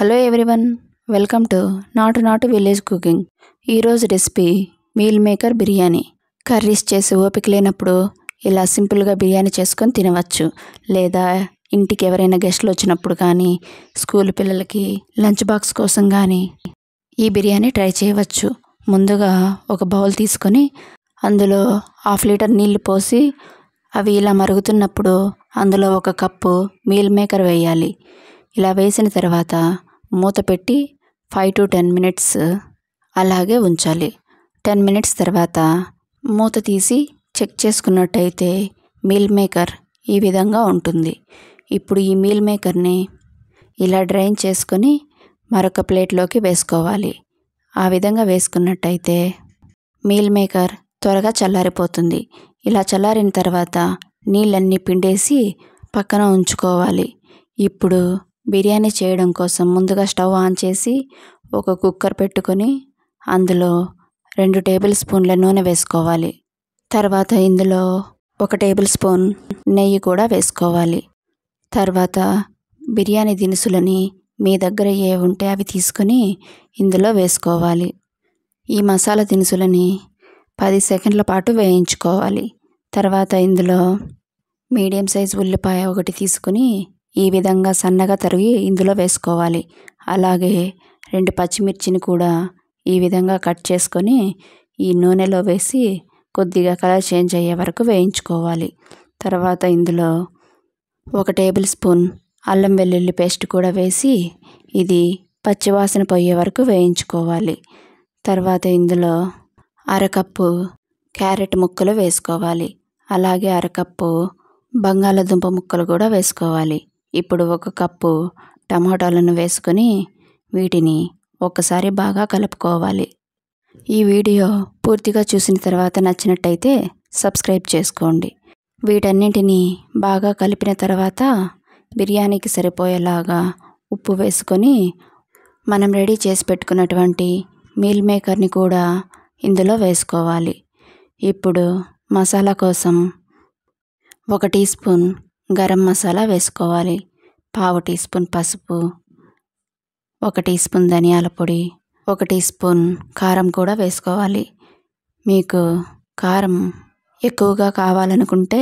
hello everyone welcome to Naatu Naatu village cooking ఈరోజు recipe meal maker biryani curries చేసి ఓపిక లేనప్పుడు ఇలా సింపుల్గా బిర్యానీ చేసుకొని తినవచ్చు లేదా ఇంటికి ఎవరైనా గెస్ట్లు వచ్చినప్పుడు కానీ స్కూల్ పిల్లలకి లంచ్ బాక్స్ కోసం కానీ ఈ బిర్యానీ ట్రై చేయవచ్చు ముందుగా ఒక బౌల్ తీసుకొని అందులో హాఫ్ లీటర్ నీళ్లు పోసి అవి ఇలా మరుగుతున్నప్పుడు అందులో ఒక కప్పు మీల్ మేకర్ వేయాలి ఇలా వేసిన తర్వాత మూత పెట్టి ఫైవ్ టు టెన్ మినిట్స్ అలాగే ఉంచాలి టెన్ మినిట్స్ తర్వాత మూత తీసి చెక్ చేసుకున్నట్టయితే మీల్ మేకర్ ఈ విధంగా ఉంటుంది ఇప్పుడు ఈ మీల్ మేకర్ని ఇలా డ్రైన్ చేసుకొని మరొక ప్లేట్లోకి వేసుకోవాలి ఆ విధంగా వేసుకున్నట్టయితే మీల్ మేకర్ త్వరగా చల్లారిపోతుంది ఇలా చల్లారిన తర్వాత నీళ్ళన్నీ పిండేసి పక్కన ఉంచుకోవాలి ఇప్పుడు బిర్యానీ చేయడం కోసం ముందుగా స్టవ్ ఆన్ చేసి ఒక కుక్కర్ పెట్టుకొని అందులో రెండు టేబుల్ స్పూన్ల నూనె వేసుకోవాలి తర్వాత ఇందులో ఒక టేబుల్ స్పూన్ నెయ్యి కూడా వేసుకోవాలి తర్వాత బిర్యానీ దినుసులని మీ దగ్గర ఏ ఉంటే అవి తీసుకొని ఇందులో వేసుకోవాలి ఈ మసాలా దినుసులని పది సెకండ్ల పాటు వేయించుకోవాలి తర్వాత ఇందులో మీడియం సైజ్ ఉల్లిపాయ ఒకటి తీసుకుని ఈ విధంగా సన్నగా తరిగి ఇందులో వేసుకోవాలి అలాగే రెండు పచ్చిమిర్చిని కూడా ఈ విధంగా కట్ చేసుకొని ఈ నూనెలో వేసి కొద్దిగా కలర్ చేంజ్ అయ్యే వరకు వేయించుకోవాలి తర్వాత ఇందులో ఒక టేబుల్ స్పూన్ అల్లం వెల్లుల్లి పేస్ట్ కూడా వేసి ఇది పచ్చివాసన పోయే వరకు వేయించుకోవాలి తర్వాత ఇందులో అరకప్పు క్యారెట్ ముక్కలు వేసుకోవాలి అలాగే అరకప్పు బంగాళదుంప ముక్కలు కూడా వేసుకోవాలి ఇప్పుడు ఒక కప్పు టమాటాలను వేసుకొని వీటిని ఒక్కసారి బాగా కలుపుకోవాలి ఈ వీడియో పూర్తిగా చూసిన తర్వాత నచ్చినట్టయితే సబ్స్క్రైబ్ చేసుకోండి వీటన్నింటినీ బాగా కలిపిన తర్వాత బిర్యానీకి సరిపోయేలాగా ఉప్పు వేసుకొని మనం రెడీ చేసి పెట్టుకున్నటువంటి మీల్ మేకర్ని కూడా ఇందులో వేసుకోవాలి ఇప్పుడు మసాలా కోసం ఒక టీ స్పూన్ గరం మసాలా వేసుకోవాలి పావు టీ స్పూన్ పసుపు ఒక టీ స్పూన్ ధనియాల పొడి ఒక టీ స్పూన్ కారం కూడా వేసుకోవాలి మీకు కారం ఎక్కువగా కావాలనుకుంటే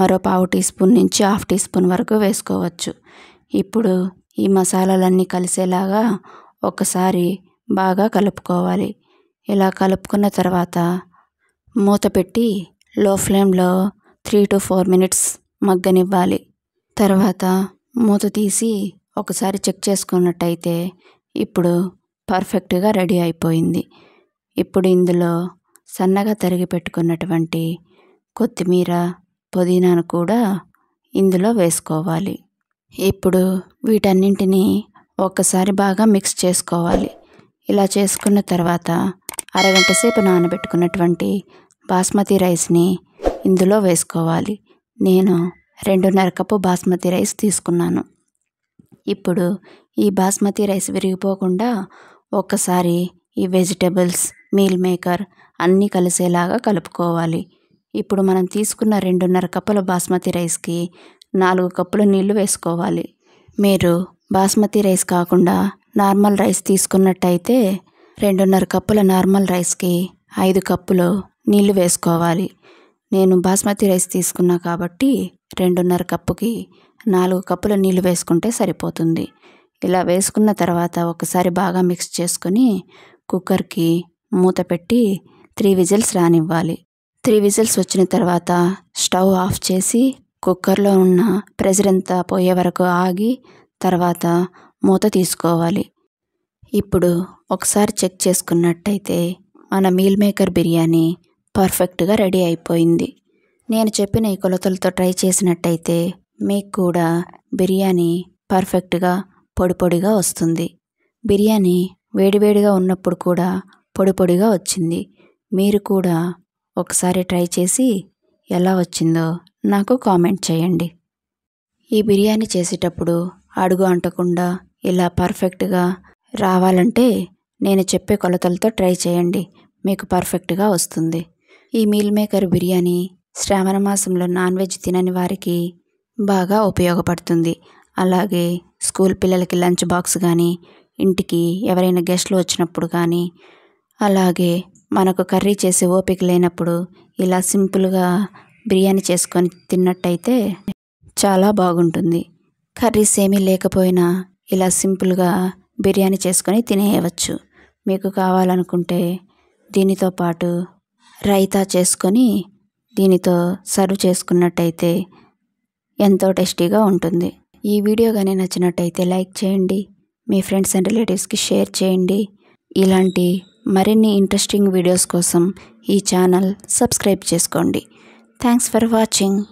మరో పావు టీ స్పూన్ నుంచి హాఫ్ టీ స్పూన్ వరకు వేసుకోవచ్చు ఇప్పుడు ఈ మసాలాలన్నీ కలిసేలాగా ఒకసారి బాగా కలుపుకోవాలి ఇలా కలుపుకున్న తర్వాత మూత పెట్టి లో ఫ్లేమ్లో త్రీ టు ఫోర్ మినిట్స్ మగ్గనివ్వాలి తర్వాత మూత తీసి ఒకసారి చెక్ చేసుకున్నట్టయితే ఇప్పుడు పర్ఫెక్ట్గా రెడీ అయిపోయింది ఇప్పుడు ఇందులో సన్నగా తరిగి పెట్టుకున్నటువంటి కొత్తిమీర పుదీనాను కూడా ఇందులో వేసుకోవాలి ఇప్పుడు వీటన్నింటినీ ఒక్కసారి బాగా మిక్స్ చేసుకోవాలి ఇలా చేసుకున్న తర్వాత అరగంట సేపు నానబెట్టుకున్నటువంటి బాస్మతి రైస్ని ఇందులో వేసుకోవాలి నేను రెండున్నర కప్పు బాస్మతి రైస్ తీసుకున్నాను ఇప్పుడు ఈ బాస్మతి రైస్ విరిగిపోకుండా ఒక్కసారి ఈ వెజిటేబుల్స్ మీల్ మేకర్ అన్నీ కలిసేలాగా కలుపుకోవాలి ఇప్పుడు మనం తీసుకున్న రెండున్నర కప్పుల బాస్మతి రైస్కి నాలుగు కప్పుల నీళ్లు వేసుకోవాలి మీరు బాస్మతి రైస్ కాకుండా నార్మల్ రైస్ తీసుకున్నట్టయితే రెండున్నర కప్పుల నార్మల్ రైస్కి ఐదు కప్పులు నీళ్లు వేసుకోవాలి నేను బాస్మతి రైస్ తీసుకున్నా కాబట్టి రెండున్నర కప్పుకి నాలుగు కప్పుల నీళ్ళు వేసుకుంటే సరిపోతుంది ఇలా వేసుకున్న తర్వాత ఒకసారి బాగా మిక్స్ చేసుకొని కుక్కర్కి మూత పెట్టి త్రీ విజిల్స్ రానివ్వాలి త్రీ విజిల్స్ వచ్చిన తర్వాత స్టవ్ ఆఫ్ చేసి కుక్కర్లో ఉన్న ప్రెజర్ ఎంత పోయే వరకు ఆగి తర్వాత మూత తీసుకోవాలి ఇప్పుడు ఒకసారి చెక్ చేసుకున్నట్టయితే మన మీల్ మేకర్ బిర్యానీ పర్ఫెక్ట్గా రెడీ అయిపోయింది నేను చెప్పిన ఈ కొలతలతో ట్రై చేసినట్టయితే మీకు కూడా బిర్యానీ పర్ఫెక్ట్గా పొడి పొడిగా వస్తుంది బిర్యానీ వేడివేడిగా ఉన్నప్పుడు కూడా పొడి పొడిగా వచ్చింది మీరు కూడా ఒకసారి ట్రై చేసి ఎలా వచ్చిందో నాకు కామెంట్ చేయండి ఈ బిర్యానీ చేసేటప్పుడు అడుగు అంటకుండా ఇలా పర్ఫెక్ట్గా రావాలంటే నేను చెప్పే కొలతలతో ట్రై చేయండి మీకు పర్ఫెక్ట్గా వస్తుంది ఈ మీల్ మేకర్ బిర్యానీ శ్రావణ మాసంలో నాన్ వెజ్ తినని వారికి బాగా ఉపయోగపడుతుంది అలాగే స్కూల్ పిల్లలకి లంచ్ బాక్స్ కానీ ఇంటికి ఎవరైనా గెస్ట్లు వచ్చినప్పుడు కానీ అలాగే మనకు కర్రీ చేసే ఓపిక లేనప్పుడు ఇలా సింపుల్గా బిర్యానీ చేసుకొని తిన్నట్టయితే చాలా బాగుంటుంది కర్రీస్ ఏమీ లేకపోయినా ఇలా సింపుల్గా బిర్యానీ చేసుకొని తినేయవచ్చు మీకు కావాలనుకుంటే దీనితో పాటు రైతా చేసుకొని దీనితో సర్వ్ చేసుకున్నట్టయితే ఎంతో టేస్టీగా ఉంటుంది ఈ వీడియో కానీ నచ్చినట్టయితే లైక్ చేయండి మీ ఫ్రెండ్స్ అండ్ రిలేటివ్స్కి షేర్ చేయండి ఇలాంటి మరిన్ని ఇంట్రెస్టింగ్ వీడియోస్ కోసం ఈ ఛానల్ సబ్స్క్రైబ్ చేసుకోండి థ్యాంక్స్ ఫర్ వాచింగ్